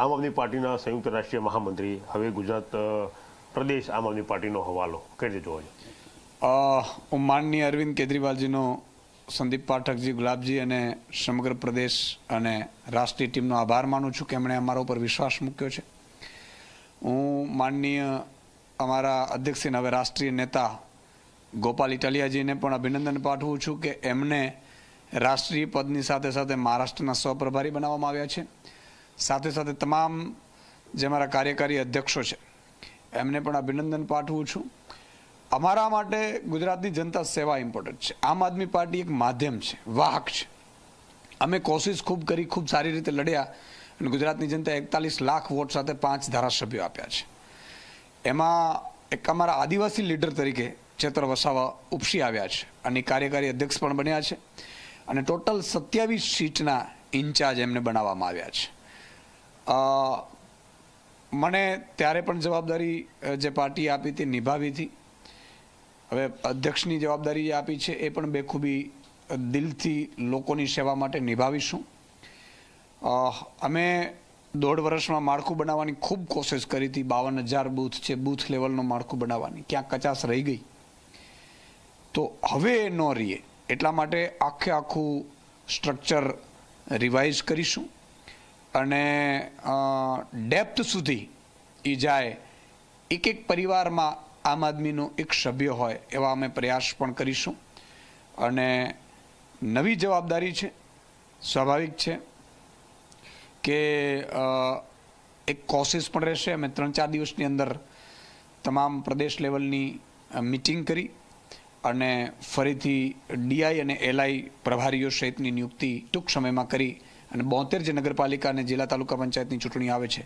આમ આદમી પાર્ટીના સંયુક્ત રાષ્ટ્રીય મહામંત્રી હવે ગુજરાત પ્રદેશ આમ આદમી પાર્ટીનો હવાલો કઈ રીતે જોવો માનનીય અરવિંદ કેજરીવાલજીનો સંદીપ પાઠકજી ગુલાબજી અને સમગ્ર પ્રદેશ અને રાષ્ટ્રીય ટીમનો આભાર માનું છું કે એમણે અમારા ઉપર વિશ્વાસ મૂક્યો છે હું માનનીય અમારા અધ્યક્ષને હવે રાષ્ટ્રીય નેતા ગોપાલ ઇટાલિયાજીને પણ અભિનંદન પાઠવું છું કે એમને રાષ્ટ્રીય પદની સાથે સાથે મહારાષ્ટ્રના સહપ્રભારી બનાવવામાં આવ્યા છે સાથે સાથે તમામ જે મારા કાર્યકારી અધ્યક્ષો છે એમને પણ અભિનંદન પાઠવું છું અમારા માટે ગુજરાતની જનતા સેવા ઇમ્પોર્ટન્ટ છે આમ આદમી પાર્ટી એક માધ્યમ છે વાહક છે અમે કોશિશ ખૂબ કરી ખૂબ સારી રીતે લડ્યા અને ગુજરાતની જનતા એકતાલીસ લાખ વોટ સાથે પાંચ ધારાસભ્યો આપ્યા છે એમાં એક અમારા આદિવાસી લીડર તરીકે ચેતર વસાવા ઉપસી આવ્યા છે અને કાર્યકારી અધ્યક્ષ પણ બન્યા છે અને ટોટલ સત્યાવીસ સીટના ઇન્ચાર્જ એમને બનાવવામાં આવ્યા છે મને ત્યારે પણ જવાબદારી જે પાર્ટીએ આપી તે નિભાવી હતી હવે અધ્યક્ષની જવાબદારી જે આપી છે એ પણ બેખૂબી દિલથી લોકોની સેવા માટે નિભાવીશું અમે દોઢ વર્ષમાં માળખું બનાવવાની ખૂબ કોશિશ કરી હતી બાવન હજાર બૂથ છે બૂથ લેવલનું માળખું બનાવવાની ક્યાં કચાસ રહી ગઈ તો હવે એ ન રહીએ એટલા માટે આખે આખું સ્ટ્રક્ચર રિવાઇઝ કરીશું અને ડેપ્થ સુધી એ જાય એક એક પરિવારમાં આમ આદમીનો એક સભ્ય હોય એવા અમે પ્રયાસ પણ કરીશું અને નવી જવાબદારી છે સ્વાભાવિક છે કે એક કોશિશ પણ રહેશે અમે ત્રણ ચાર દિવસની અંદર તમામ પ્રદેશ લેવલની મિટિંગ કરી અને ફરીથી ડીઆઈ અને એલઆઈ પ્રભારીઓ સહિતની નિયુક્તિ ટૂંક સમયમાં કરી અને બોતેર જે નગરપાલિકા અને જિલ્લા તાલુકા પંચાયતની ચૂંટણી આવે છે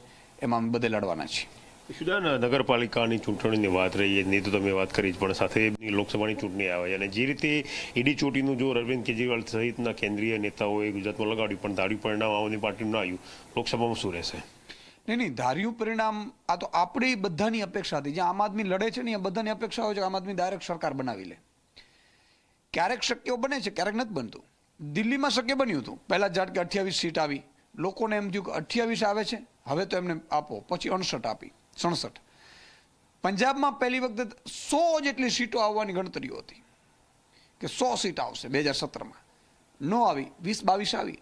એમાં અમે બધે લડવાના છીએ સુદાન નગરપાલિકાની ચૂંટણીની વાત રહીએ નહીં તો તમે વાત કરી પણ સાથે લોકસભાની ચૂંટણી આવે અને જે રીતે ઈડી ચૂંટણીનું જો અરવિંદ કેજરીવાલ સહિતના કેન્દ્રીય નેતાઓએ ગુજરાતમાં લગાડ્યું પણ ધાર્યું પરિણામ આમ આદમી પાર્ટીનું આવ્યું લોકસભામાં શું રહેશે નહીં નહીં ધાર્યું પરિણામ આ તો આપણી બધાની અપેક્ષા હતી જ્યાં આમ આદમી લડે છે ને એ બધાની અપેક્ષા હોય છે આમ આદમી ડાયરેક્ટ સરકાર બનાવી લે ક્યારેક શક્ય બને છે ક્યારેક નથી બનતું દિલ્હીમાં શક્ય બન્યું હતું પહેલાં જાણ કે અઠ્યાવીસ સીટ આવી લોકોને એમ થયું કે અઠ્યાવીસ આવે છે હવે તો એમને આપો પછી અણસઠ આપી સડસઠ પંજાબમાં પહેલી વખતે સો જેટલી સીટો આવવાની ગણતરીઓ હતી કે સો સીટ આવશે બે હજાર સત્તરમાં ન આવી વીસ બાવીસ આવી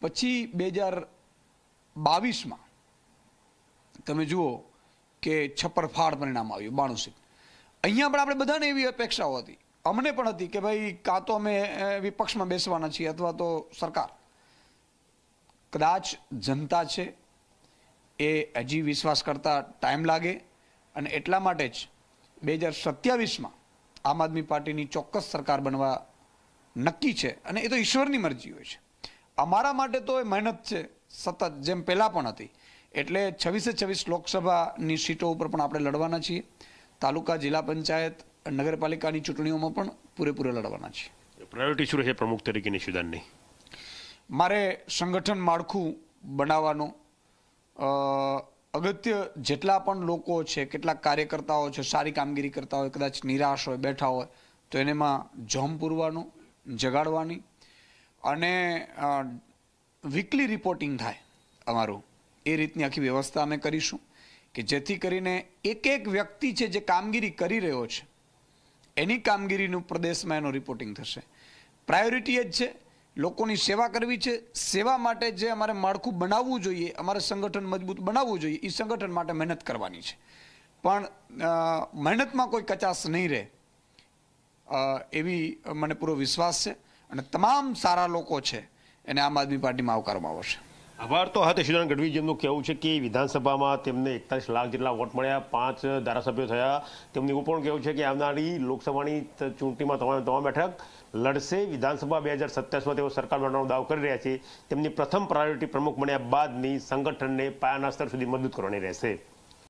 પછી બે હજાર બાવીસમાં તમે જુઓ કે છપ્પર પરિણામ આવ્યું બાણું સીટ અહીંયા પણ આપણે બધાને એવી અપેક્ષાઓ હતી અમને પણ હતી કે ભાઈ કાં તો અમે વિપક્ષમાં બેસવાના છીએ અથવા તો સરકાર કદાચ જનતા છે એ હજી વિશ્વાસ કરતા ટાઈમ લાગે અને એટલા માટે જ બે હજાર સત્યાવીસમાં આમ આદમી પાર્ટીની ચોક્કસ સરકાર બનવા નક્કી છે અને એ તો ઈશ્વરની મરજી હોય છે અમારા માટે તો એ મહેનત છે સતત જેમ પહેલાં પણ હતી એટલે છવ્વીસે છવ્વીસ લોકસભાની સીટો ઉપર પણ આપણે લડવાના છીએ તાલુકા જિલ્લા પંચાયત નગરપાલિકાની ચૂંટણીઓમાં પણ પૂરેપૂરા લડવાના છે પ્રાયોરિટી શું રહેશે પ્રમુખ તરીકેની નિશુદાનની મારે સંગઠન માળખું બનાવવાનો અગત્ય જેટલા પણ લોકો છે કેટલાક કાર્યકર્તાઓ છે સારી કામગીરી કરતા હોય કદાચ નિરાશ હોય બેઠા હોય તો એનેમાં જમ પૂરવાનું જગાડવાની અને વીકલી રિપોર્ટિંગ થાય અમારું એ રીતની આખી વ્યવસ્થા અમે કરીશું કે જેથી કરીને એક એક વ્યક્તિ છે જે કામગીરી કરી રહ્યો છે એની કામગીરીનું પ્રદેશમાં એનું રિપોર્ટિંગ થશે પ્રાયોરિટી જ છે લોકોની સેવા કરવી છે સેવા માટે જે અમારે માળખું બનાવવું જોઈએ અમારે સંગઠન મજબૂત બનાવવું જોઈએ એ સંગઠન માટે મહેનત કરવાની છે પણ મહેનતમાં કોઈ કચાશ નહીં રહે એવી મને પૂરો વિશ્વાસ છે અને તમામ સારા લોકો છે એને આમ આદમી પાર્ટીમાં આવકારવામાં આવશે આભાર તો હા તેશીદાન ગઢવી જેમનું કહેવું છે કે વિધાનસભામાં તેમને એકતાલીસ લાખ જેટલા વોટ મળ્યા પાંચ ધારાસભ્યો થયા તેમનું એવું પણ કહેવું છે કે આવનારી લોકસભાની ચૂંટણીમાં તમામ તમામ બેઠક લડશે વિધાનસભા બે હજાર સત્યાવીસમાં તેઓ સરકાર બનાવવાનો દાવ કરી રહ્યા છે તેમની પ્રથમ પ્રાયોરિટી પ્રમુખ બન્યા બાદની સંગઠનને પાયાના સ્તર સુધી મજબૂત કરવાની રહેશે